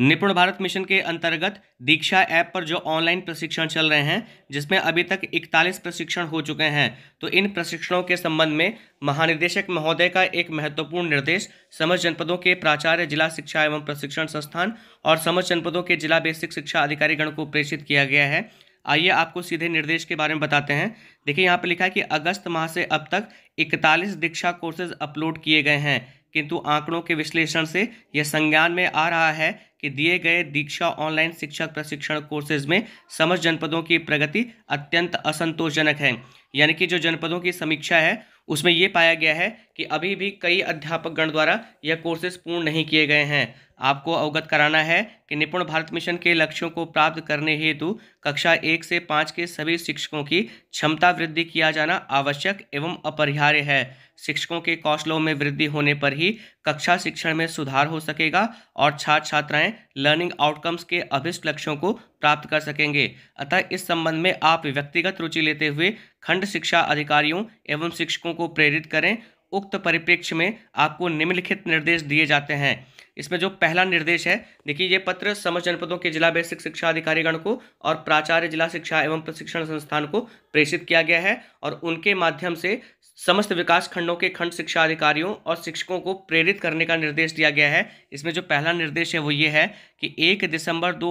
निपुण भारत मिशन के अंतर्गत दीक्षा ऐप पर जो ऑनलाइन प्रशिक्षण चल रहे हैं जिसमें अभी तक इकतालीस प्रशिक्षण हो चुके हैं तो इन प्रशिक्षणों के संबंध में महानिदेशक महोदय का एक महत्वपूर्ण निर्देश समस्त जनपदों के प्राचार्य जिला शिक्षा एवं प्रशिक्षण संस्थान और समस्त जनपदों के जिला बेसिक शिक्षा अधिकारीगण को प्रेषित किया गया है आइए आपको सीधे निर्देश के बारे में बताते हैं देखिए यहाँ पर लिखा है कि अगस्त माह से अब तक इकतालीस दीक्षा कोर्सेज अपलोड किए गए हैं किंतु आंकड़ों के विश्लेषण से यह संज्ञान में आ रहा है कि दिए गए दीक्षा ऑनलाइन शिक्षक प्रशिक्षण कोर्सेज में समस्त जनपदों की प्रगति अत्यंत असंतोषजनक है यानी कि जो जनपदों की समीक्षा है उसमें ये पाया गया है कि अभी भी कई अध्यापकगण द्वारा यह कोर्सेज पूर्ण नहीं किए गए हैं आपको अवगत कराना है कि निपुण भारत मिशन के लक्ष्यों को प्राप्त करने हेतु कक्षा एक से पाँच के सभी शिक्षकों की क्षमता वृद्धि किया जाना आवश्यक एवं अपरिहार्य है शिक्षकों के कौशलों में वृद्धि होने पर ही कक्षा शिक्षण में सुधार हो सकेगा और छात्र छात्राएं लर्निंग आउटकम्स के अभिष्ट लक्ष्यों को प्राप्त कर सकेंगे अतः इस संबंध में आप व्यक्तिगत रुचि लेते हुए खंड शिक्षा अधिकारियों एवं शिक्षकों को प्रेरित करें उक्त परिप्रेक्ष्य में आपको निम्नलिखित निर्देश दिए जाते हैं इसमें जो पहला निर्देश है देखिए ये पत्र समस्त जनपदों के जिला बेसिक शिक्षा अधिकारीगण को और प्राचार्य जिला शिक्षा एवं प्रशिक्षण संस्थान को प्रेषित किया गया है और उनके माध्यम से समस्त विकास खंडों के खंड शिक्षा अधिकारियों और शिक्षकों को प्रेरित करने का निर्देश दिया गया है इसमें जो पहला निर्देश है वो ये है कि एक दिसंबर दो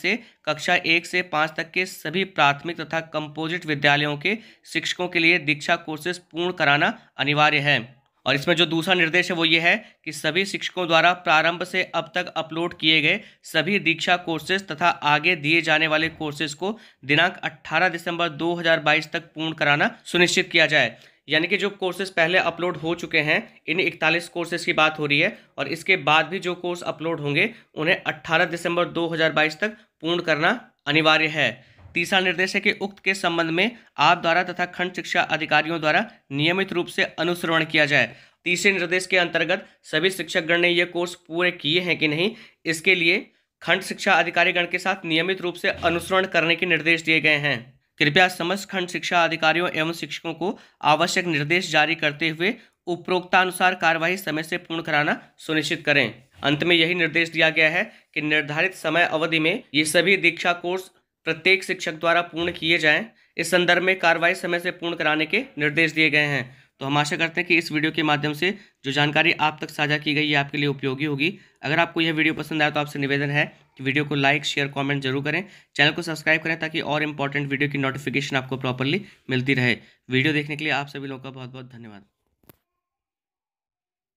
से कक्षा एक से पाँच तक के सभी प्राथमिक तथा कंपोजिट विद्यालयों के शिक्षकों के लिए दीक्षा कोर्सेज पूर्ण कराना अनिवार्य है और इसमें जो दूसरा निर्देश है वो ये है कि सभी शिक्षकों द्वारा प्रारंभ से अब तक अपलोड किए गए सभी दीक्षा कोर्सेज तथा आगे दिए जाने वाले कोर्सेज को दिनांक 18 दिसंबर 2022 तक पूर्ण कराना सुनिश्चित किया जाए यानी कि जो कोर्सेज पहले अपलोड हो चुके हैं इन इकतालीस कोर्सेज की बात हो रही है और इसके बाद भी जो कोर्स अपलोड होंगे उन्हें अट्ठारह दिसंबर दो तक पूर्ण करना अनिवार्य है तीसरा निर्देश है कि उक्त के संबंध में आप द्वारा तथा खंड शिक्षा अधिकारियों द्वारा नियमित रूप से अनुसरण किया जाए तीसरे निर्देश के अंतर्गत सभी शिक्षकगण ने ये कोर्स पूरे किए हैं कि नहीं इसके लिए खंड शिक्षा अधिकारीगण के साथ नियमित रूप से अनुसरण करने के निर्देश दिए गए हैं कृपया समस्त खंड शिक्षा अधिकारियों एवं शिक्षकों को आवश्यक निर्देश जारी करते हुए उपरोक्तानुसार कार्यवाही समय से पूर्ण कराना सुनिश्चित करें अंत में यही निर्देश दिया गया है कि निर्धारित समय अवधि में ये सभी दीक्षा कोर्स प्रत्येक शिक्षक द्वारा पूर्ण किए जाएं इस संदर्भ में कार्रवाई समय से पूर्ण कराने के निर्देश दिए गए हैं तो हम आशा करते हैं कि इस वीडियो के माध्यम से जो जानकारी आप तक साझा की गई है आपके लिए उपयोगी होगी अगर आपको यह वीडियो पसंद आया तो आपसे निवेदन है कि वीडियो को लाइक शेयर कॉमेंट जरूर करें चैनल को सब्सक्राइब करें ताकि और इंपॉर्टेंट वीडियो की नोटिफिकेशन आपको प्रॉपरली मिलती रहे वीडियो देखने के लिए आप सभी लोगों का बहुत बहुत धन्यवाद